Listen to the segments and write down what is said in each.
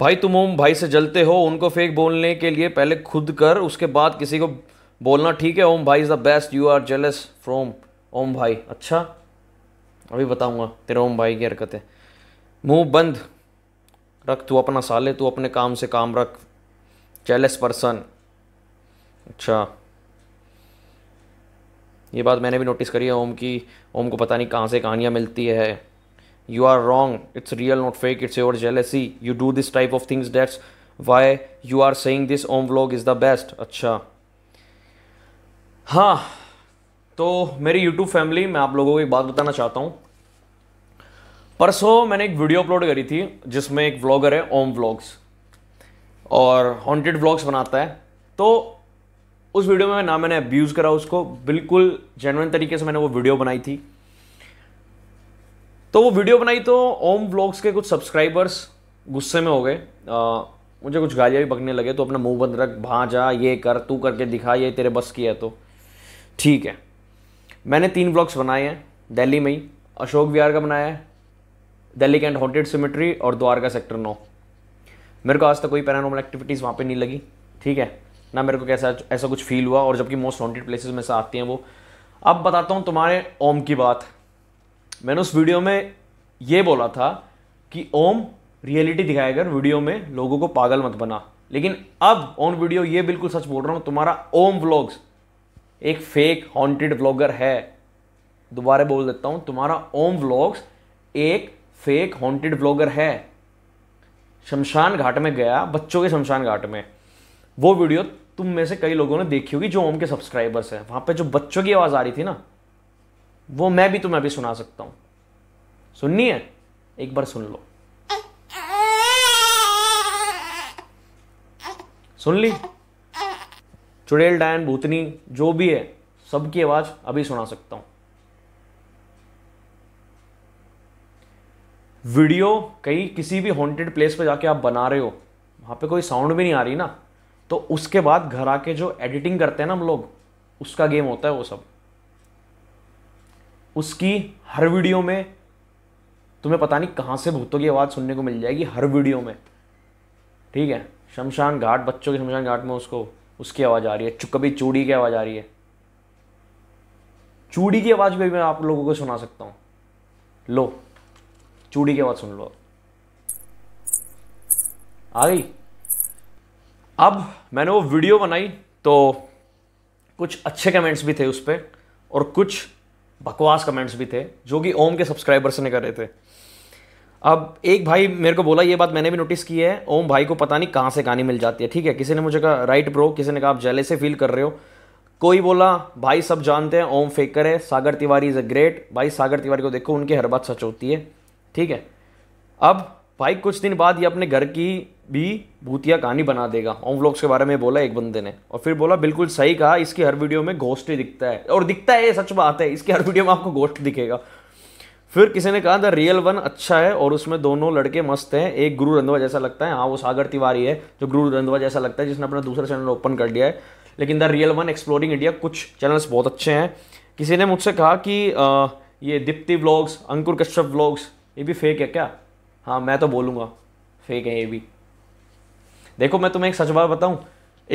भाई तुम ओम भाई से जलते हो उनको फेक बोलने के लिए पहले खुद कर उसके बाद किसी को बोलना ठीक है ओम भाई is the best you are jealous from Om भाई अच्छा अभी बताऊंगा तेरे ओम भाई की हरकतें मुंह बंद रख तू अपना साले तू अपने काम से काम रख जेलस पर्सन अच्छा ये बात मैंने भी नोटिस करी है ओम की ओम को पता नहीं कहाँ से कहानियाँ मिलती है you are wrong it's real not fake it's your jealousy you do this type of things that's why you are saying this Om vlog is the best अच्छा हाँ तो मेरी YouTube फैमिली मैं आप लोगों को एक बात बताना चाहता हूँ परसों मैंने एक वीडियो अपलोड करी थी जिसमें एक व्लॉगर है ओम व्लॉग्स और हॉन्टेड व्लॉग्स बनाता है तो उस वीडियो में ना मैंने अब्यूज़ करा उसको बिल्कुल जेनवन तरीके से मैंने वो वीडियो बनाई थी तो वो वीडियो बनाई तो ओम व्लॉग्स के कुछ सब्सक्राइबर्स गुस्से में हो गए मुझे कुछ गालियाँ भी पकने लगे तो अपना मुंह बंद रख जा ये कर तू करके दिखा ये तेरे बस की है तो ठीक है मैंने तीन ब्लॉग्स बनाए हैं दिल्ली में ही अशोक विहार का बनाया है दिल्ली कैंड हॉटेड सिमेट्री और द्वारका सेक्टर नौ मेरे को आज तक कोई पैरानॉमल एक्टिविटीज़ वहाँ पे नहीं लगी ठीक है ना मेरे को कैसा ऐसा कुछ फील हुआ और जबकि मोस्ट हॉन्टेड प्लेसेस में से आती हैं वो अब बताता हूँ तुम्हारे ओम की बात मैंने उस वीडियो में ये बोला था कि ओम रियलिटी दिखाएगा वीडियो में लोगों को पागल मत बना लेकिन अब ऑन वीडियो ये बिल्कुल सच बोल रहा हूँ तुम्हारा ओम व्लॉग्स एक फेक हॉन्टेड व्लॉगर है दोबारा बोल देता हूँ तुम्हारा ओम व्लॉग्स एक फेक हॉन्टेड व्लॉगर है शमशान घाट में गया बच्चों के शमशान घाट में वो वीडियो तुम में से कई लोगों ने देखी होगी जो ओम के सब्सक्राइबर्स हैं वहाँ पे जो बच्चों की आवाज़ आ रही थी ना वो मैं भी तुम्हें अभी सुना सकता हूँ सुननी है एक बार सुन लो सुन ली चुड़ैल डायन भूतनी जो भी है सबकी आवाज अभी सुना सकता हूं वीडियो कहीं किसी भी हॉन्टेड प्लेस पर जाके आप बना रहे हो वहां पे कोई साउंड भी नहीं आ रही ना तो उसके बाद घर आके जो एडिटिंग करते हैं ना हम लोग उसका गेम होता है वो सब उसकी हर वीडियो में तुम्हें पता नहीं कहाँ से भूतों की आवाज़ सुनने को मिल जाएगी हर वीडियो में ठीक है शमशान घाट बच्चों के शमशान घाट में उसको उसकी आवाज़ आ रही है कभी चूड़ी की आवाज़ आ रही है चूड़ी की आवाज़ भी मैं आप लोगों को सुना सकता हूँ लो चूड़ी की आवाज़ सुन लो आ गई अब मैंने वो वीडियो बनाई तो कुछ अच्छे कमेंट्स भी थे उस पर और कुछ बकवास कमेंट्स भी थे जो कि ओम के सब्सक्राइबर्स ने कर रहे थे अब एक भाई मेरे को बोला ये बात मैंने भी नोटिस की है ओम भाई को पता नहीं कहाँ से कहानी मिल जाती है ठीक है किसी ने मुझे कहा राइट ब्रो किसी ने कहा आप जले से फील कर रहे हो कोई बोला भाई सब जानते हैं ओम फेकर है Sagar Tiwari is a great भाई सागर तिवारी को देखो उनकी हर बात सच होती है ठीक है अब भाई कुछ दिन बाद ये अपने घर की भी भूतिया कहानी बना देगा ओम व्लॉग्स के बारे में बोला एक बंदे ने और फिर बोला बिल्कुल सही कहा इसकी हर वीडियो में घोस्ट दिखता है और दिखता है ये सच बात है इसकी हर वीडियो में आपको घोस्ट दिखेगा फिर किसी ने कहा द रियल वन अच्छा है और उसमें दोनों लड़के मस्त हैं एक गुरु रंधवा जैसा लगता है हाँ वो सागर तिवारी है जो गुरु रंधवा जैसा लगता है जिसने अपना दूसरा चैनल ओपन कर दिया है लेकिन the real one exploring India कुछ चैनल्स बहुत अच्छे हैं किसी ने मुझसे कहा कि आ, ये दीप्ति व्लॉग्स अंकुर कश्यप व्लॉग्स ये भी फेक है क्या हाँ मैं तो बोलूँगा फेक है ये भी देखो मैं तुम्हें एक सच बात बताऊं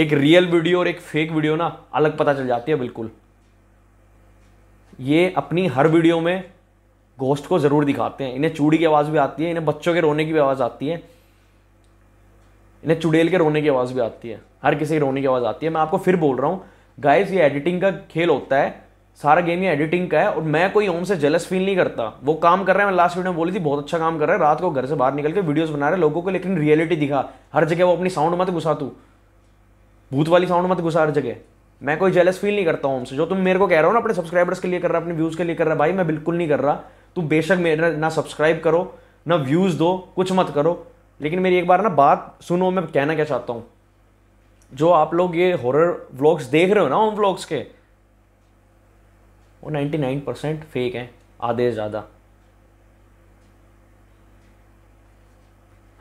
एक रियल वीडियो और एक फेक वीडियो ना अलग पता चल जाती है बिल्कुल ये अपनी हर वीडियो में गोस्ट को ज़रूर दिखाते हैं इन्हें चूड़ी की आवाज़ भी आती है इन्हें बच्चों के रोने की भी आवाज़ आती है इन्हें चुड़ैल के रोने की आवाज़ भी आती है हर किसी की रोने की आवाज़ आती है मैं आपको फिर बोल रहा हूँ गाइस ये एडिटिंग का खेल होता है सारा गेम ये एडिटिंग का है और मैं कोई ओम से जेलस फील नहीं करता वो काम कर रहा है मैं लास्ट वीडियो में बोली थी बहुत अच्छा काम कर रहा है रात को घर से बाहर निकल के वीडियोस बना रहे लोगों को लेकिन रियलिटी दिखा हर जगह वो अपनी साउंड मत घुसा तू भूत वाली साउंड मत घुसा हर जगह मैं कोई जेलस फील नहीं करता ओम से जो तुम मेरे को कह रहे हो ना अपने सब्सक्राइबर्स के लिए कर रहा अपने व्यूज़ के लिए कर रहा भाई मैं बिल्कुल नहीं कर रहा तू बेशक मेरा ना सब्सक्राइब करो ना व्यूज़ दो कुछ मत करो लेकिन मेरी एक बार ना बात सुनो मैं कहना क्या चाहता हूँ जो आप लोग ये हॉरर व्लॉग्स देख रहे हो ना ओम व्लॉग्स के वो 99 परसेंट फेक हैं आधे ज़्यादा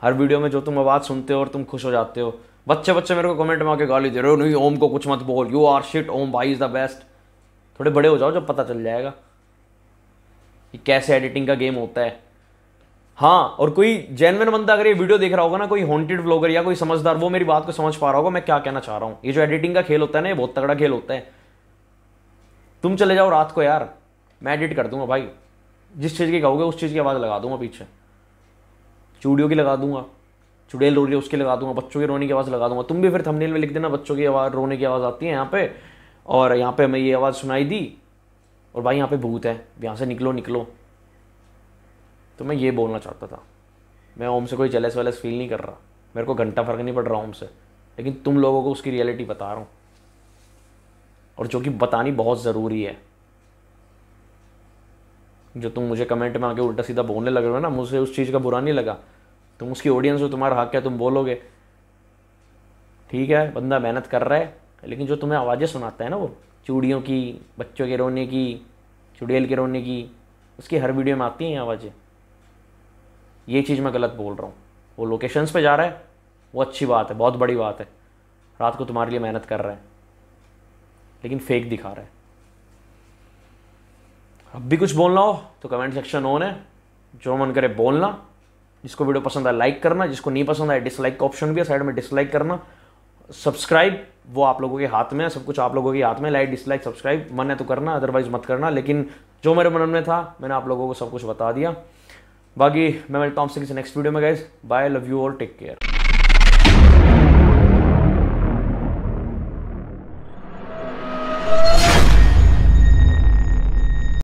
हर वीडियो में जो तुम आवाज़ सुनते हो और तुम खुश हो जाते हो बच्चे बच्चे मेरे को कमेंट में आके गाली दे रहे हो नहीं ओम को कुछ मत बोल यू आर शिट ओम भाई इज़ द बेस्ट थोड़े बड़े हो जाओ जब पता चल जाएगा कि कैसे एडिटिंग का गेम होता है हाँ और कोई जेनवन बंदा अगर ये वीडियो देख रहा होगा ना कोई हॉन्टेड ब्लॉगर या कोई समझदार वो मेरी बात को समझ पा रहा होगा मैं क्या कहना चाह रहा हूँ ये जो एडिटिंग का खेल होता है ना ये बहुत तगड़ा खेल होता है तुम चले जाओ रात को यार मैं एडिट कर दूंगा भाई जिस चीज़ की कहोगे उस चीज़ की आवाज़ लगा दूंगा पीछे चूड़ियों की लगा दूंगा चुड़ैल रो रही है उसकी लगा दूंगा बच्चों की रोने की आवाज़ लगा दूंगा तुम भी फिर थंबनेल में लिख देना बच्चों की आवाज़ रोने की आवाज़ आती है यहाँ पे और यहाँ पे हमें ये आवाज़ सुनाई दी और भाई यहाँ पे भूत है यहाँ से निकलो निकलो तो मैं ये बोलना चाहता था मैं ओम से कोई जलस वलेस फील नहीं कर रहा मेरे को घंटा फर्क नहीं पड़ रहा ओम से लेकिन तुम लोगों को उसकी रियलिटी बता रहा हूँ और जो कि बतानी बहुत ज़रूरी है जो तुम मुझे कमेंट में आके उल्टा सीधा बोलने लग रहे हो ना मुझे उस चीज़ का बुरा नहीं लगा तुम उसकी ऑडियंस हो तुम्हारा हक है तुम बोलोगे ठीक है बंदा मेहनत कर रहा है लेकिन जो तुम्हें आवाज़ें सुनाता है ना वो चूड़ियों की बच्चों के रोने की चुड़ैल के रोने की उसकी हर वीडियो में आती हैं आवाज़ें ये चीज़ मैं गलत बोल रहा हूँ वो लोकेशंस पे जा रहा है वो अच्छी बात है बहुत बड़ी बात है रात को तुम्हारे लिए मेहनत कर रहा है लेकिन फेक दिखा रहा है अब भी कुछ बोलना हो तो कमेंट सेक्शन ऑन है जो मन करे बोलना जिसको वीडियो पसंद आए लाइक करना जिसको नहीं पसंद आए डिसलाइक का ऑप्शन भी है साइड में डिसलाइक करना सब्सक्राइब वो आप लोगों के हाथ में है सब कुछ आप लोगों के हाथ में लाइक डिसलाइक सब्सक्राइब मन है तो करना अदरवाइज मत करना लेकिन जो मेरे मन में था मैंने आप लोगों को सब कुछ बता दिया बाकी मैं मिलता हूँ आपसे किसी नेक्स्ट वीडियो में गाइज बाय लव यू और टेक केयर